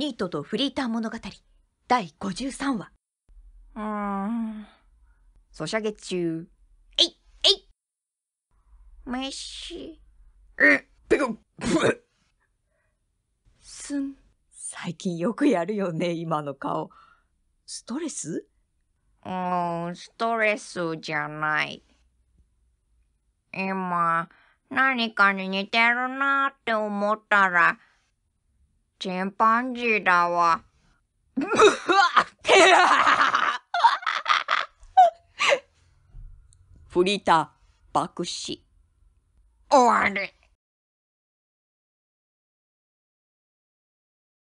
ニートとフリーター物語第53話うーんソシャゲ中えいえいシえペコすん最近よくやるよね今の顔ストレスうんストレスじゃない今何かに似てるなって思ったらチンパンジーだわ。ブッハフリーター、爆死。終わり。